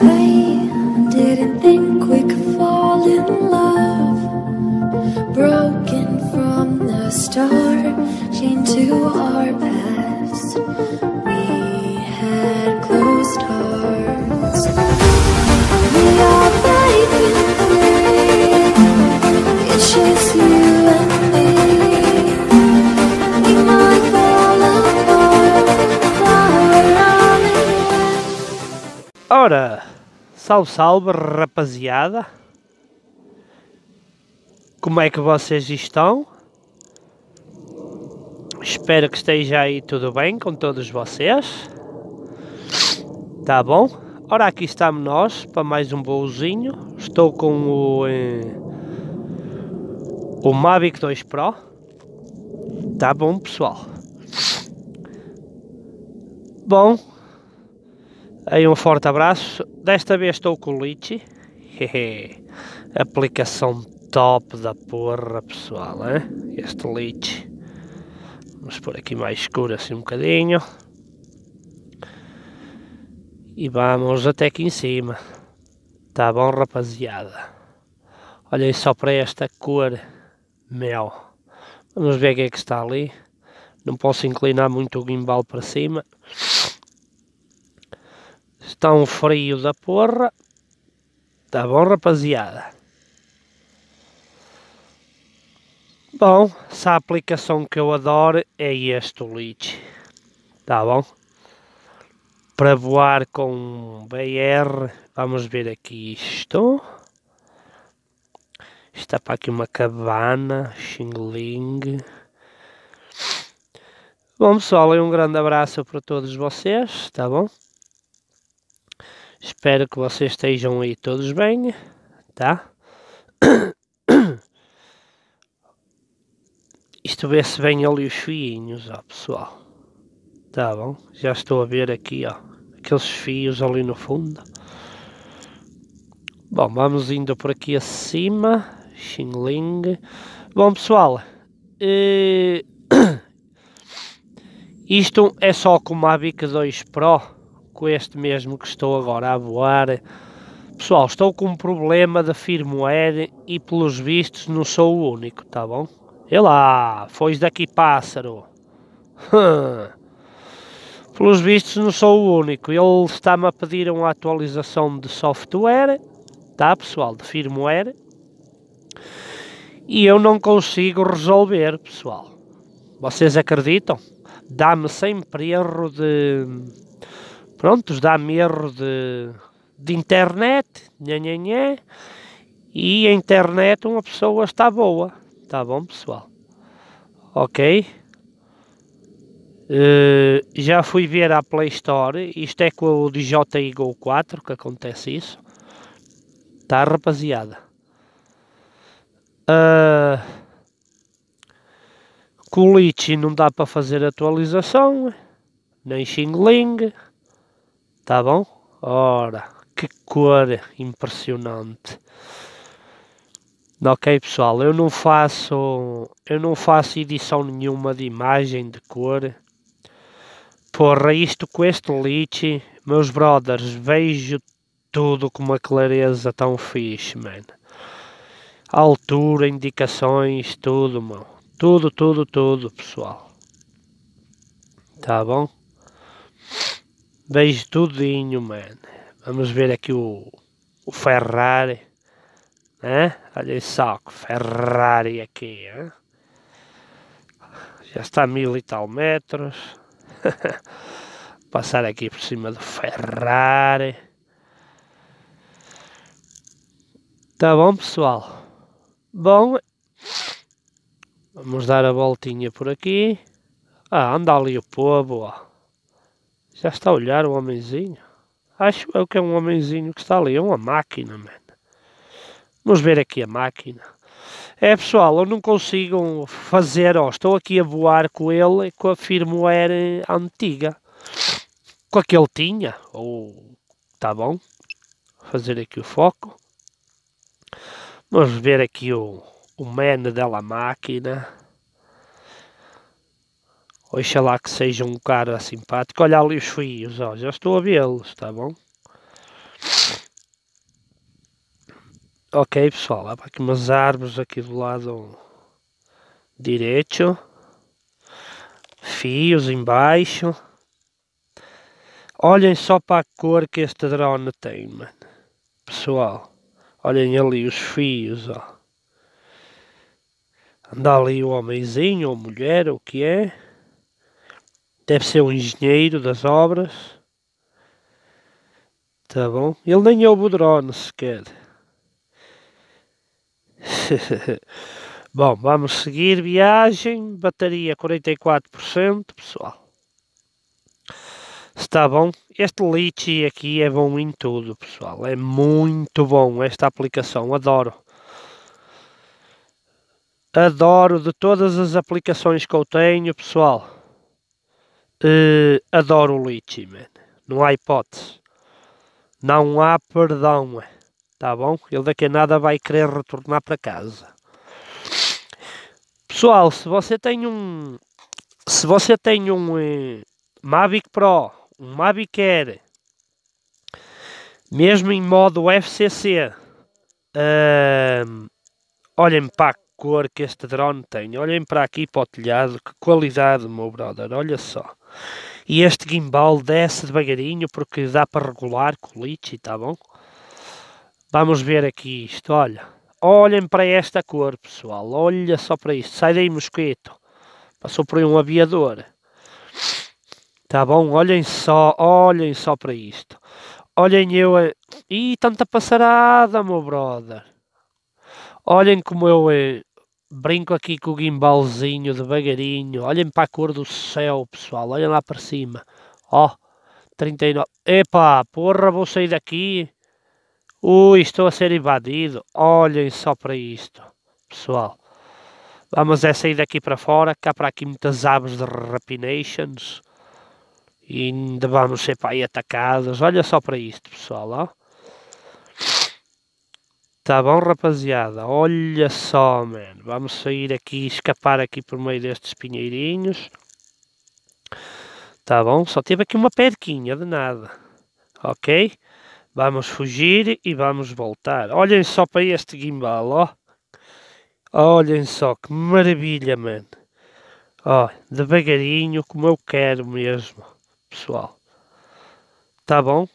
didn't think we could fall in love. Broken from the start, chained to our past. We had closed hearts. We are breaking free. It's just you and me. Ahora, Salve, salve, rapaziada. Como é que vocês estão? Espero que esteja aí tudo bem com todos vocês. Tá bom? Ora, aqui estamos nós para mais um voozinho Estou com o, eh, o Mavic 2 Pro. Tá bom, pessoal? Bom, Aí um forte abraço. Desta vez estou com o Litchi. Aplicação top da porra, pessoal. Hein? Este Litchi. Vamos pôr aqui mais escuro assim um bocadinho. E vamos até aqui em cima. Tá bom, rapaziada. Olhem só para esta cor mel. Vamos ver o que é que está ali. Não posso inclinar muito o gimbal para cima. Está um frio da porra. Tá bom, rapaziada? Bom, se a aplicação que eu adoro é este Leech. Tá bom? Para voar com BR, vamos ver aqui isto. Está é para aqui uma cabana, xingling. Bom pessoal, um grande abraço para todos vocês, tá bom? Espero que vocês estejam aí todos bem, tá? Isto vê-se bem os fiinhos, ó pessoal. Tá bom? Já estou a ver aqui, ó. Aqueles fios ali no fundo. Bom, vamos indo por aqui acima. Xingling. Bom, pessoal. Eh, isto é só com o Mavic 2 Pro com este mesmo que estou agora a voar. Pessoal, estou com um problema de firmware e pelos vistos não sou o único, tá bom? E lá, foi daqui pássaro. Pelos vistos não sou o único. Ele está-me a pedir uma atualização de software, tá pessoal, de firmware. E eu não consigo resolver, pessoal. Vocês acreditam? Dá-me sempre erro de Prontos, dá-me erro de, de internet, nhanhanhã, e a internet uma pessoa está boa. Está bom, pessoal? Ok? Uh, já fui ver a Play Store, isto é com o DJI Go 4 que acontece isso. Tá, rapaziada? Uh, eh, com o Lich não dá para fazer atualização, nem Ling. Tá bom? Ora, que cor impressionante. Ok pessoal, eu não faço eu não faço edição nenhuma de imagem de cor. Porra, isto com este lixo meus brothers, vejo tudo com uma clareza tão fixe, mano. Altura, indicações, tudo, mano. Tudo, tudo, tudo, pessoal. Tá bom? Vejo tudinho, mano. Vamos ver aqui o, o Ferrari. Né? Olha só, Ferrari aqui. Hein? Né? Já está a mil e tal metros. Passar aqui por cima do Ferrari. Tá bom, pessoal? Bom, vamos dar a voltinha por aqui. Ah, anda ali o povo, ó. Já está a olhar o homenzinho? Acho eu que é um homenzinho que está ali, é uma máquina, man. Vamos ver aqui a máquina. É pessoal, eu não consigo fazer, ó, estou aqui a voar com ele com a firmware antiga. Com a que ele tinha, ou oh, tá bom? Vou fazer aqui o foco. Vamos ver aqui o, o man dela máquina. Oxalá que seja um cara simpático. Olha ali os fios, ó, já estou a vê-los, tá bom? Ok, pessoal, há aqui umas árvores aqui do lado direito. Fios embaixo. Olhem só para a cor que este drone tem, mano. Pessoal, olhem ali os fios, ó. Anda ali o homenzinho ou mulher, o que é. Deve ser um engenheiro das obras. Tá bom? Ele nem ouve é o drone sequer. bom, vamos seguir viagem. Bateria 44%, pessoal. Está bom? Este Litchi aqui é bom em tudo, pessoal. É muito bom esta aplicação. Adoro. Adoro de todas as aplicações que eu tenho, pessoal. Uh, adoro o Litchi, man. Não há hipótese. Não há perdão. Tá bom? Ele daqui a nada vai querer retornar para casa. Pessoal, se você tem um. Se você tem um eh, Mavic Pro, um Mavic Air, mesmo em modo FCC, uh, ehm, olhem para a cor que este drone tem. Olhem para aqui para o telhado, que qualidade, meu brother. Olha só. E este gimbal desce devagarinho porque dá para regular com o litchi, tá bom? Vamos ver aqui isto, olha. Olhem para esta cor, pessoal. Olha só para isto. Sai daí, mosquito. Passou por aí um aviador. Tá bom? Olhem só, olhem só para isto. Olhem eu... Ih, tanta passarada, meu brother. Olhem como eu... Eh, Brinco aqui com o gimbalzinho, devagarinho. Olhem para a cor do céu, pessoal. Olhem lá para cima. Ó, oh, 39. Epa, porra, vou sair daqui. Ui, estou a ser invadido. Olhem só para isto, pessoal. Vamos é sair daqui para fora, cá para aqui muitas aves de rapinations. E ainda vamos ser para aí atacadas. Olha só para isto, pessoal, ó. Tá bom, rapaziada? Olha só, mano. Vamos sair aqui, escapar aqui por meio destes pinheirinhos. Tá bom? Só teve aqui uma perquinha de nada. Ok? Vamos fugir e vamos voltar. Olhem só para este gimbal, ó. Olhem só, que maravilha, mano. Ó, devagarinho, como eu quero mesmo, pessoal. Tá bom?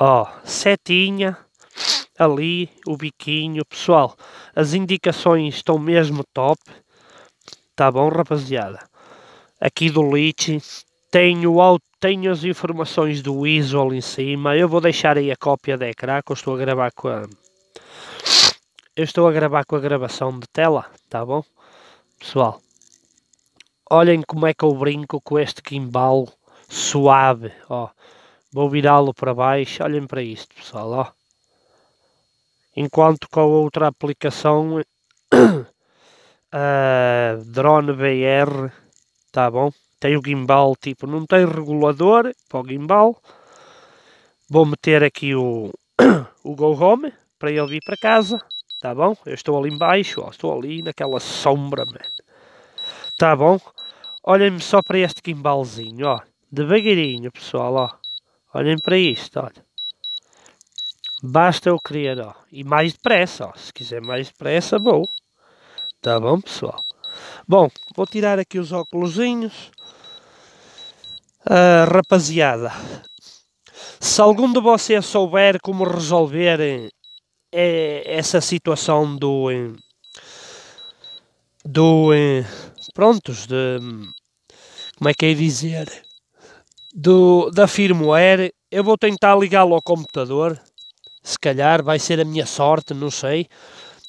Ó, setinha ali o biquinho, pessoal. As indicações estão mesmo top. Tá bom, rapaziada? Aqui do Lich tenho, tenho as informações do ISO ali em cima. Eu vou deixar aí a cópia da ecrã que eu estou a gravar com a. Eu estou a gravar com a gravação de tela, tá bom? Pessoal, olhem como é que eu brinco com este Kimball suave, ó. Vou virá-lo para baixo, olhem para isto, pessoal, ó enquanto com a outra aplicação a Drone BR, tá bom? Tem o gimbal, tipo, não tem regulador para o gimbal. Vou meter aqui o, o Go Home para ele vir para casa, tá bom? Eu estou ali embaixo, ó, estou ali naquela sombra, mano. Tá bom? Olhem-me só para este gimbalzinho, ó. Devagarinho, pessoal, ó. Olhem para isto, olha. Basta eu querer, ó. E mais depressa, ó. Se quiser mais depressa, bom. Tá bom, pessoal? Bom, vou tirar aqui os óculosinhos. Ah, rapaziada, se algum de vocês souber como resolver eh, eh, essa situação do... Eh, do... prontos, de... Como é que é dizer? Do, da firmware, eu vou tentar ligá-lo ao computador se calhar vai ser a minha sorte, não sei,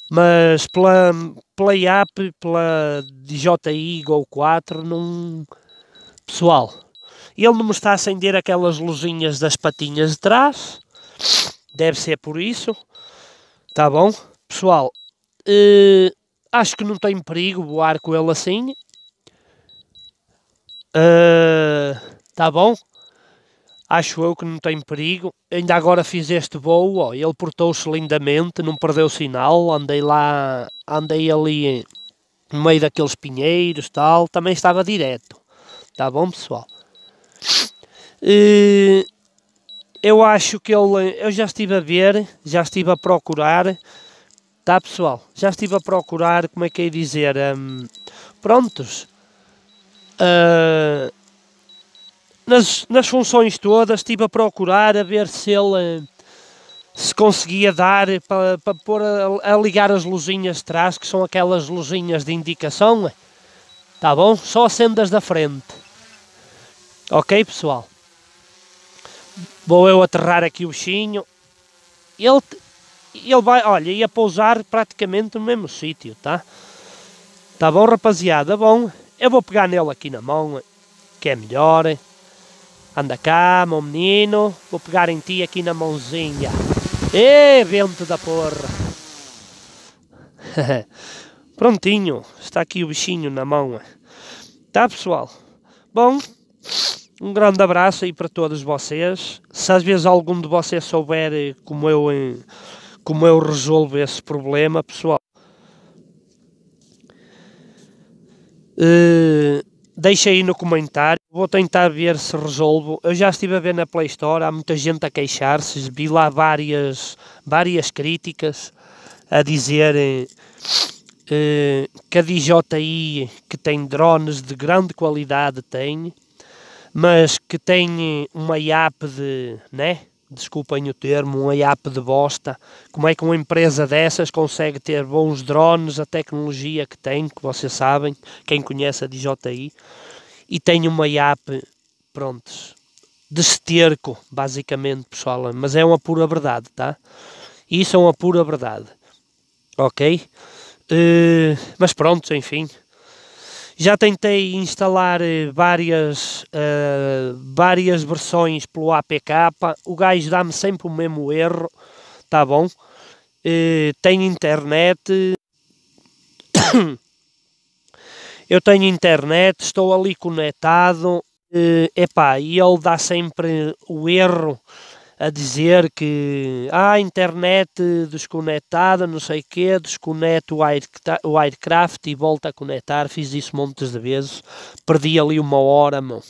mas pela, play up pela DJI Go 4, não... pessoal, ele não me está a acender aquelas luzinhas das patinhas de trás, deve ser por isso, tá bom? Pessoal, uh, acho que não tem perigo voar com ele assim, uh, tá bom? Acho eu que não tem perigo. Ainda agora fiz este voo, ó, ele portou-se lindamente, não perdeu sinal. Andei lá, andei ali no meio daqueles pinheiros tal. Também estava direto. Tá bom, pessoal? E eu acho que ele, eu já estive a ver, já estive a procurar, tá pessoal? Já estive a procurar, como é que é dizer, um, prontos, uh, nas, nas funções todas, estive a procurar a ver se ele eh, se conseguia dar eh, para, para pôr a, a, ligar as luzinhas de trás, que são aquelas luzinhas de indicação, eh. tá bom? Só acendas da frente. Ok, pessoal? Vou eu aterrar aqui o bichinho. Ele, ele vai, olha, ia pousar praticamente no mesmo sítio, tá? Tá bom, rapaziada? Bom, eu vou pegar nele aqui na mão, que é melhor. Anda cá, meu menino. Vou pegar em ti aqui na mãozinha. Ê, vento da porra. Prontinho. Está aqui o bichinho na mão. Tá, pessoal? Bom, um grande abraço aí para todos vocês. Se às vezes algum de vocês souber eh, como eu, eh, como eu resolvo esse problema, pessoal, uh, deixa aí no comentário. Vou tentar ver se resolvo. Eu já estive a ver na Play Store, há muita gente a queixar-se, vi lá várias, várias críticas a dizerem eh, que a DJI, que tem drones de grande qualidade, tem, mas que tem uma app de, né? Desculpem o termo, uma app de bosta. Como é que uma empresa dessas consegue ter bons drones, a tecnologia que tem, que vocês sabem, quem conhece a DJI? e tenho uma IAP, prontos, de esterco, basicamente, pessoal, mas é uma pura verdade, tá? Isso é uma pura verdade, ok? Uh, mas pronto, enfim. Já tentei instalar eh, várias, uh, várias versões pelo APK, o gajo dá-me sempre o mesmo erro, tá bom? Uh, tem internet... eu tenho internet, estou ali conectado, eh, epá, e ele dá sempre o erro a dizer que ah, a ah, internet desconectada, não sei o quê, desconecto o aircraft e volto a conectar, fiz isso montes de vezes, perdi ali uma hora, meu,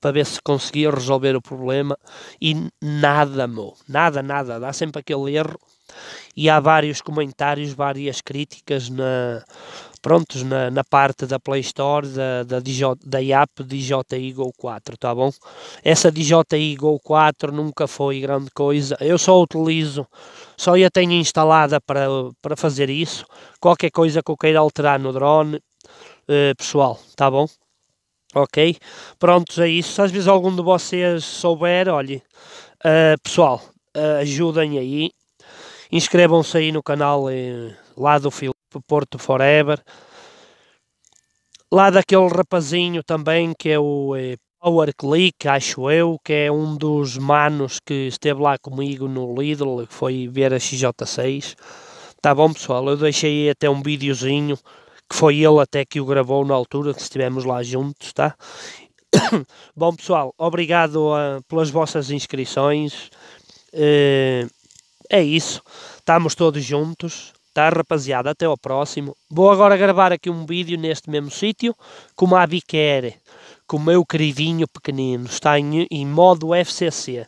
para ver se conseguia resolver o problema e nada, meu, nada, nada, dá sempre aquele erro e há vários comentários, várias críticas na, prontos, na, na parte da Play Store da, da, DJ, da app DJI Go 4, tá bom? Essa DJI Go 4 nunca foi grande coisa, eu só utilizo, só a tenho instalada para, para fazer isso, qualquer coisa que eu queira alterar no drone, eh, pessoal, tá bom? Ok? Prontos é isso. Se às vezes algum de vocês souber, olhe, uh, pessoal, uh, ajudem aí. Inscrevam-se aí no canal eh, lá do Filipe Porto Forever. Lá daquele rapazinho também que é o eh, Power Click, acho eu, que é um dos manos que esteve lá comigo no Lidl, que foi ver a XJ6. Tá bom, pessoal, eu deixei até um videozinho, que foi ele até que o gravou na altura, que estivemos lá juntos, tá? bom, pessoal, obrigado ah, pelas vossas inscrições. Uh, é isso. Estamos todos juntos. Tá, rapaziada? Até ao próximo. Vou agora gravar aqui um vídeo neste mesmo sítio, com a Biquere, com o meu queridinho pequenino. Está em, em modo FCC.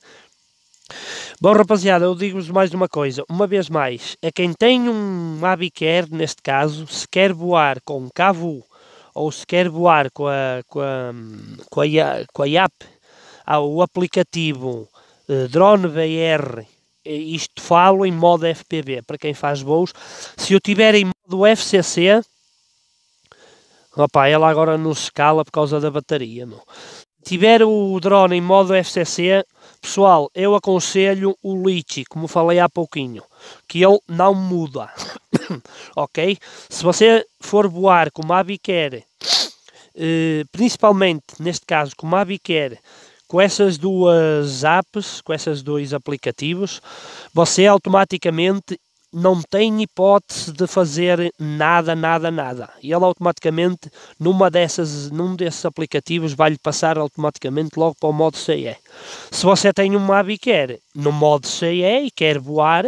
Bom, rapaziada, eu digo-vos mais uma coisa. Uma vez mais, a é quem tem um Abiquer, neste caso, se quer voar com Cavu ou se quer voar com a, com a, com a, com a IAP, o aplicativo eh, Drone BR eh, isto falo em modo FPV, para quem faz voos, se eu tiver em modo FCC, opa, ela agora não se cala por causa da bateria, Se Tiver o drone em modo FCC, pessoal, eu aconselho o Litchi, como falei há pouquinho, que ele não muda, ok? Se você for voar com uma Abicare, eh, principalmente neste caso com uma Abicare, com essas duas apps, com esses dois aplicativos, você automaticamente não tem hipótese de fazer nada, nada, nada. E ele automaticamente, numa dessas, num desses aplicativos, vai-lhe passar automaticamente logo para o modo CE. Se você tem uma quer no modo CE e quer voar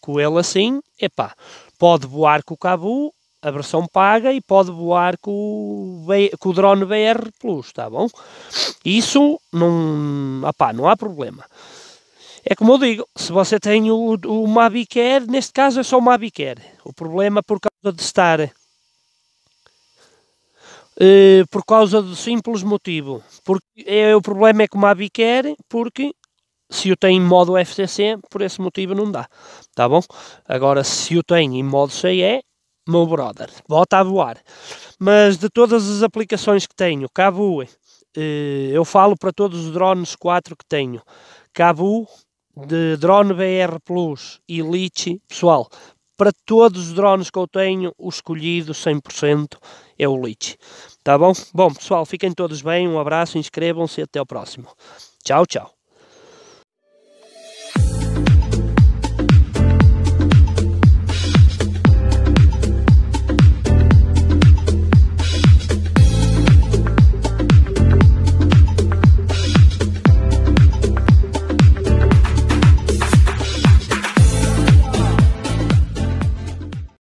com ele assim, epá, pode voar com o cabo a versão paga e pode voar com o, com o drone BR Plus, está bom? Isso não, opá, não há problema. É como eu digo, se você tem o, o Mavic Air, neste caso é só o Mavic Air. O problema é por causa de estar eh, por causa do simples motivo, porque é, o problema é com o Mavic Air, porque se o tem em modo FCC, por esse motivo não dá, tá bom? Agora, se o tem em modo CE, meu brother, volta a voar. Mas de todas as aplicações que tenho, Cabo, eh, eu falo para todos os drones 4 que tenho. Cabo, de Drone BR Plus e Litchi, pessoal, para todos os drones que eu tenho, o escolhido 100% é o Litchi. Tá bom? Bom, pessoal, fiquem todos bem, um abraço, inscrevam-se e até o próximo. Tchau, tchau.